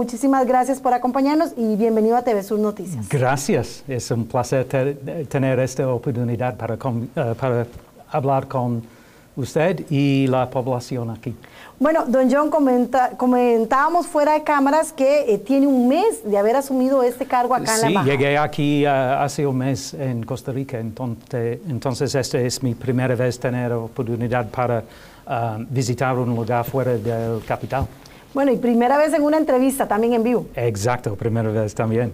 Muchísimas gracias por acompañarnos y bienvenido a TV Sur Noticias. Gracias, es un placer tener esta oportunidad eh, para, hablar con usted y la población aquí. Bueno, don John, comentábamos fuera de cámaras que eh, tiene un mes de haber asumido este cargo acá en La Sí, llegué aquí eh, hace un mes en Costa Rica, entonces, entonces esta es mi primera vez tener oportunidad para visitar un lugar fuera del capital. Bueno, y primera vez en una entrevista también en vivo. Exacto, primera vez también.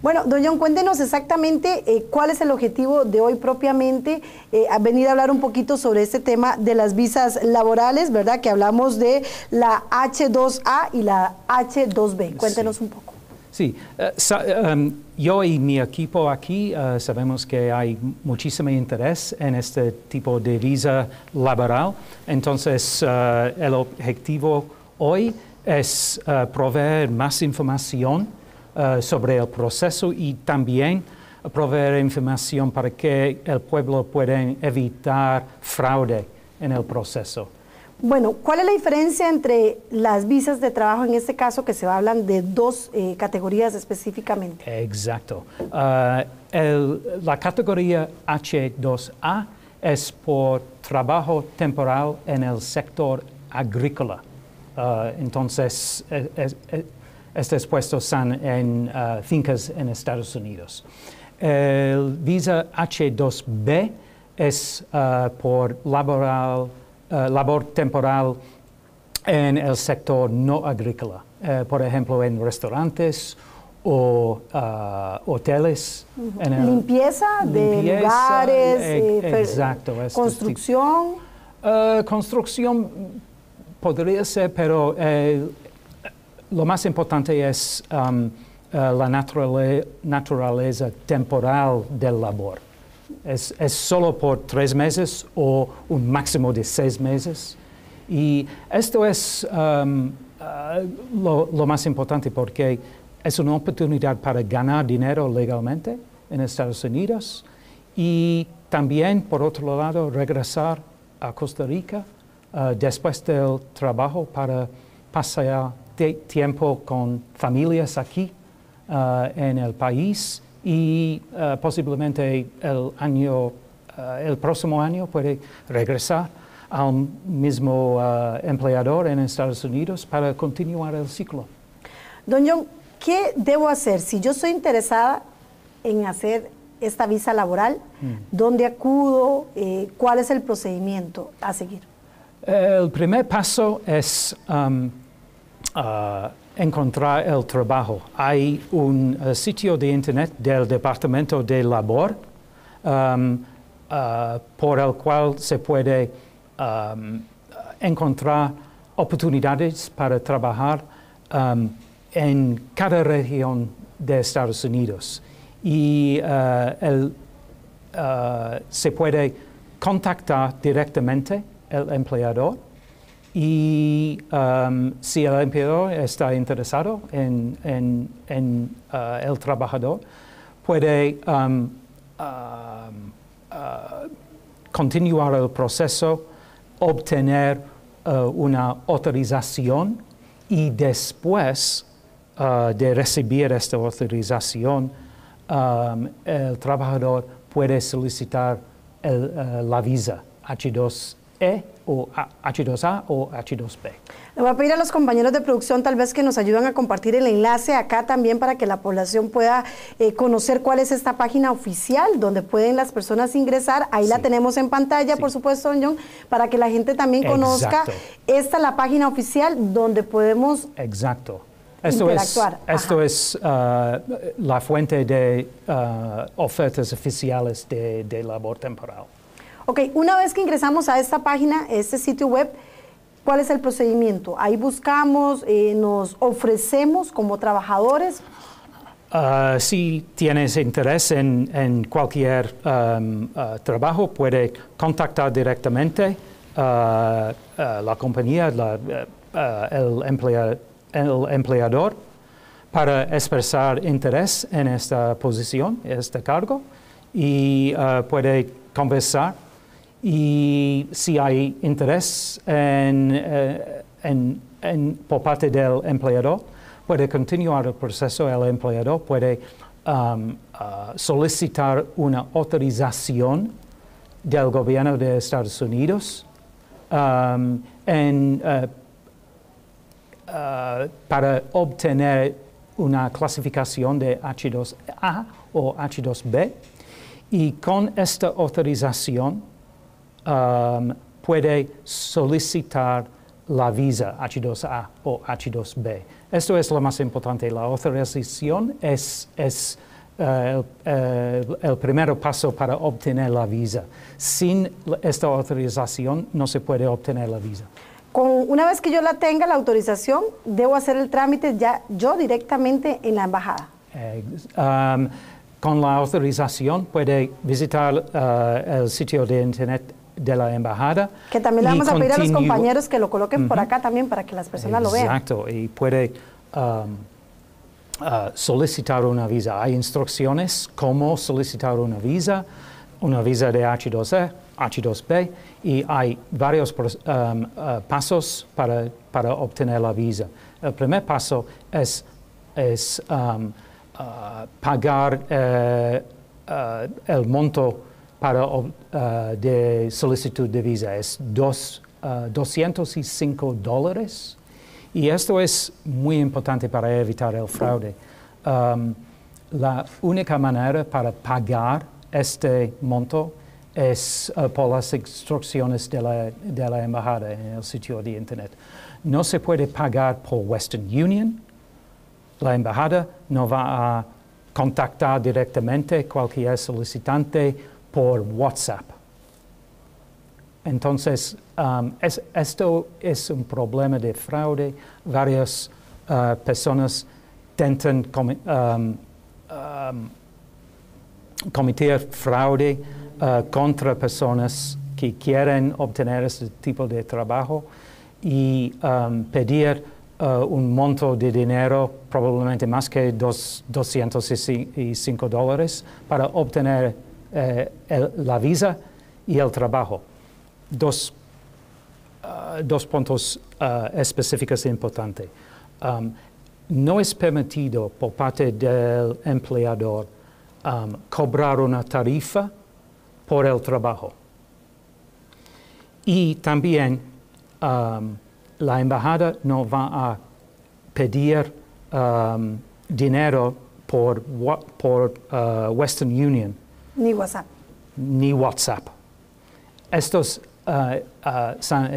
Bueno, don John, cuéntenos exactamente eh, cuál es el objetivo de hoy propiamente, eh, a venir a hablar un poquito sobre este tema de las visas laborales, ¿verdad? Que hablamos de la H2A y la H2B. Cuéntenos un poco. Sí, eh, um, yo y mi equipo aquí eh, sabemos que hay muchísimo interés en este tipo de visa laboral, entonces el objetivo hoy es eh, proveer más información eh, sobre el proceso y también proveer información para que el pueblo pueda evitar fraude en el proceso. Bueno, ¿cuál es la diferencia entre las visas de trabajo en este caso que se hablan de dos eh, categorías específicamente? Exacto. la categoría H2A es por trabajo temporal en el sector agrícola. Eh, entonces, estos puestos están en eh, fincas en Estados Unidos. El visa H2B es eh, por laboral, labor temporal en el sector no agrícola, por ejemplo, en restaurantes o hoteles. En limpieza, de lugares, e- exacto, construcción. construcción podría ser, pero eh, lo más importante es um, eh, la naturaleza temporal del labor. Es, solo por tres meses o un máximo de seis meses. Y esto es um, eh, lo, más importante porque es una oportunidad para ganar dinero legalmente en Estados Unidos y también, por otro lado, regresar a Costa Rica eh, después del trabajo para pasar tiempo con familias aquí eh, en el país y eh, posiblemente el año, el próximo año puede regresar al mismo empleador en Estados Unidos para continuar el ciclo. Don John, ¿qué debo hacer si yo soy interesada en hacer esta visa laboral? Mm. ¿Dónde acudo? ¿Cuál es el procedimiento a seguir? El primer paso es um, uh, encontrar el trabajo. Hay un uh, sitio de internet del Departamento de Labor um, uh, por el cual se puede um, encontrar oportunidades para trabajar en cada región de Estados Unidos. Y se puede contactar directamente el empleador y um, si el empleador está interesado en, uh, el trabajador, puede um, uh, uh, continuar el proceso, obtener una autorización y después de recibir esta autorización, um, el trabajador puede solicitar la visa H2 e o H2A o H2B. Le voy a pedir a los compañeros de producción tal vez que nos ayuden a compartir el enlace acá también para que la población pueda eh, conocer cuál es esta página oficial donde pueden las personas ingresar. Ahí la tenemos en pantalla, por supuesto, don para que la gente también conozca. Esta es la página oficial donde podemos... Exacto. Esto es, eh, la fuente de eh, ofertas oficiales de labor temporal una vez que ingresamos a esta página, a este sitio web, ¿cuál es el procedimiento? Ahí buscamos, eh, nos ofrecemos como trabajadores. Ah, si tienes interés en, cualquier um, ah, trabajo, puede contactar directamente a ah, la compañía, el, el empleador, para expresar interés en esta posición, este cargo, y puede conversar y si hay interés eh, por parte del empleador, puede continuar el proceso, el empleador puede um, uh, solicitar una autorización del gobierno de Estados Unidos um, eh, uh, para obtener una clasificación de H2A o H2B y con esta autorización Um, puede solicitar la visa H2A o H2B. Esto es lo más importante. La autorización es, es eh, eh, el, primer paso para obtener la visa. Sin esta autorización no se puede obtener la visa. Con, una vez que yo la tenga, la autorización, debo hacer el trámite ya yo directamente en la embajada. Um, con la autorización puede visitar eh, el sitio de internet de la embajada. Que también le vamos a pedir a los compañeros que lo coloquen por acá también para que las personas lo vean. Exacto, y puede um, uh, solicitar una visa. Hay instrucciones cómo solicitar una visa, una visa de H2E, H2B, y hay varios um, uh, pasos para, obtener la visa. El primer paso es, es um, uh, pagar eh, el monto para eh, de solicitud de visa es 205 eh, dólares y esto es muy importante para evitar el fraude. Um, la única manera para pagar este monto es eh, por las instrucciones de la, de la, embajada en el sitio de internet. No se puede pagar por Western Union. La embajada no va a contactar directamente cualquier solicitante por WhatsApp. Entonces, um, esto es un problema de fraude. Varias uh, personas intentan um, um, cometer fraude uh, contra personas que quieren obtener este tipo de trabajo y pedir uh, un monto de dinero, probablemente más que dos, 205 dólares, para obtener eh, la visa y el trabajo. Dos, ah, dos puntos ah, específicos importantes. Um, no es permitido por parte del empleador um, cobrar una tarifa por el trabajo. Y también um, la embajada no va a pedir dinero por, por ah, Western Union ni WhatsApp. Ni WhatsApp. Estos eh, eh, son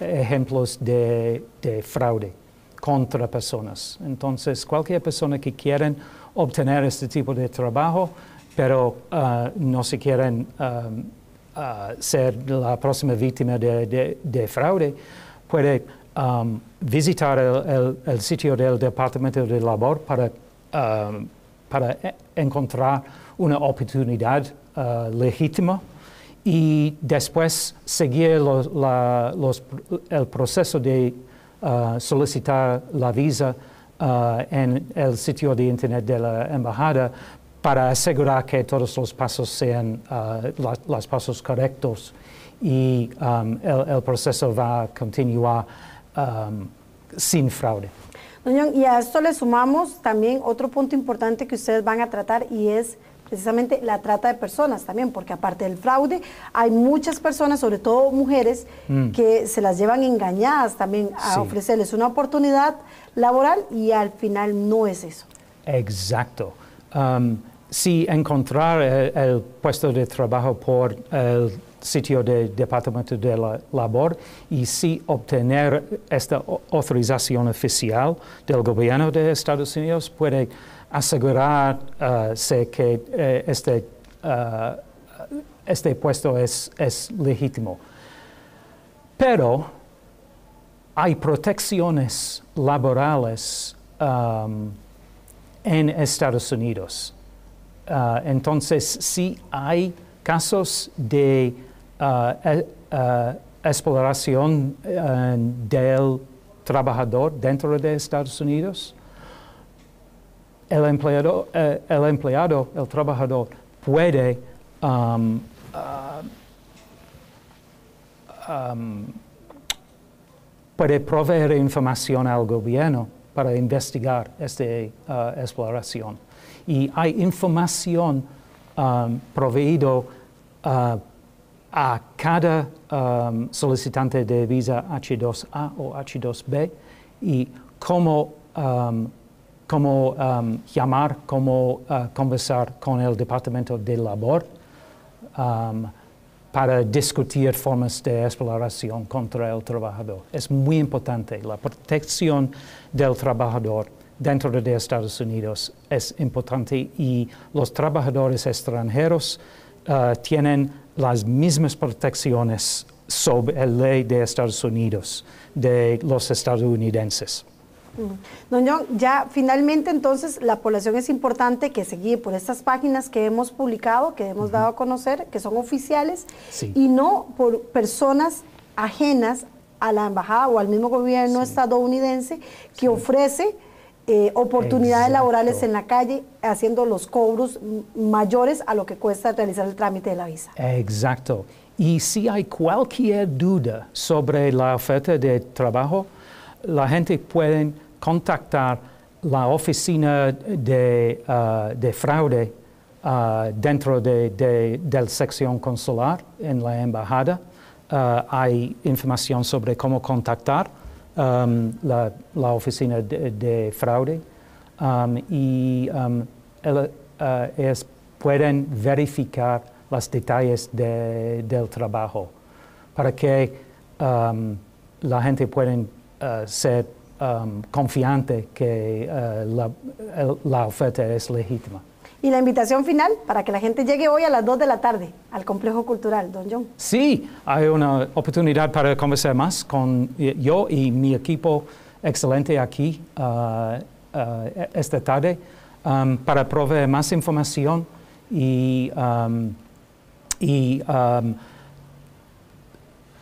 ejemplos de, fraude contra personas. Entonces, cualquier persona que quiera obtener este tipo de trabajo, pero eh, no se quieren ser la próxima víctima de, fraude, puede um, visitar el, sitio del Departamento de Labor para, para e-, encontrar una oportunidad eh, legítima y después seguir el proceso de eh, solicitar la visa eh, en el sitio de internet de la embajada para asegurar que todos los pasos sean los pasos correctos y um, el, proceso va a continuar um, sin fraude. y a esto le sumamos también otro punto importante que ustedes van a tratar y es precisamente la trata de personas también, porque aparte del fraude, hay muchas personas, sobre todo mujeres, mm. que se las llevan engañadas también a ofrecerles una oportunidad laboral y al final no es eso. Exacto. Um, si encontrar el, el, puesto de trabajo por el sitio del Departamento de la Labor y si obtener esta autorización oficial del gobierno de Estados Unidos puede asegurarse eh, que eh, este, eh, este, puesto es, legítimo. Pero hay protecciones laborales um, en Estados Unidos. entonces, si hay casos de e, exploración del trabajador dentro de Estados Unidos, eh, el empleado, el, trabajador, puede um, uh, um, puede proveer información al gobierno para investigar esta uh, exploración. Y hay información um, uh, a cada um, solicitante de visa H2A o H2B y cómo cómo um, llamar, cómo uh, conversar con el Departamento de Labor um, para discutir formas de exploración contra el trabajador. Es muy importante la protección del trabajador dentro de Estados Unidos es importante y los trabajadores extranjeros uh, tienen las mismas protecciones sobre la ley de Estados Unidos de los estadounidenses. Mm. Don John, ya finalmente entonces la población es importante que se por estas páginas que hemos publicado, que hemos dado a conocer, que son oficiales, y no por personas ajenas a la embajada o al mismo gobierno estadounidense que ofrece eh, oportunidades laborales en la calle, haciendo los cobros mayores a lo que cuesta realizar el trámite de la visa. Exacto. Y si hay cualquier duda sobre la oferta de trabajo, la gente puede contactar la oficina de, eh, fraude eh, dentro de, la sección consular en la embajada. Eh, hay información sobre cómo contactar em, la, oficina de, fraude em, y em, pueden verificar los detalles del trabajo para que la gente pueda ser Um, confiante que uh, uh, la, oferta es legítima. Y la invitación final para que la gente llegue hoy a las 2 de la tarde al Complejo Cultural, don John. Sí, hay una oportunidad para conversar más con yo y mi equipo excelente aquí uh, esta tarde um, para proveer más información y, um, y,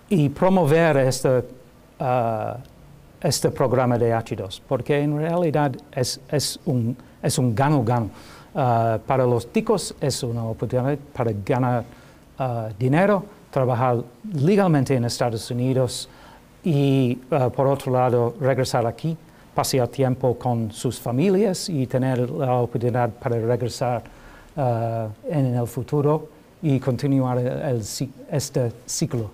y promover esta este programa de H2, porque en realidad es, es un es un gano-gano. Ah, para los ticos es una oportunidad para ganar ah, dinero, trabajar legalmente en Estados Unidos y, ah, por otro lado, regresar aquí, pasar tiempo con sus familias y tener la oportunidad para regresar en el futuro y continuar este ciclo.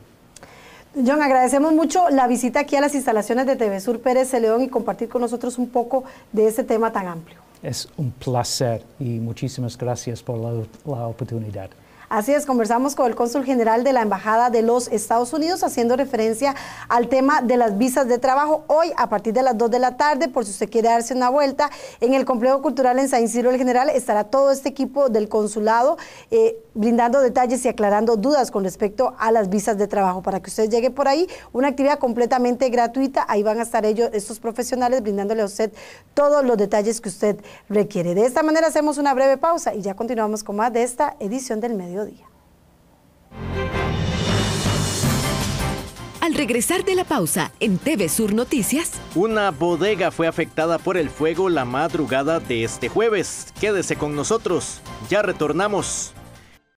John, agradecemos mucho la visita aquí a las instalaciones de TV Sur Pérez de León y compartir con nosotros un poco de este tema tan amplio. Es un placer y muchísimas gracias por la, la oportunidad. Así es, conversamos con el cónsul general de la Embajada de los Estados Unidos haciendo referencia al tema de las visas de trabajo hoy a partir de las 2 de la tarde, por si usted quiere darse una vuelta en el complejo cultural en San Isidro el General, estará todo este equipo del consulado eh, brindando detalles y aclarando dudas con respecto a las visas de trabajo para que usted llegue por ahí, una actividad completamente gratuita, ahí van a estar ellos, estos profesionales brindándole a usted todos los detalles que usted requiere. De esta manera hacemos una breve pausa y ya continuamos con más de esta edición del medio día Al regresar de la pausa en TV Sur Noticias, una bodega fue afectada por el fuego la madrugada de este jueves. Quédese con nosotros, ya retornamos.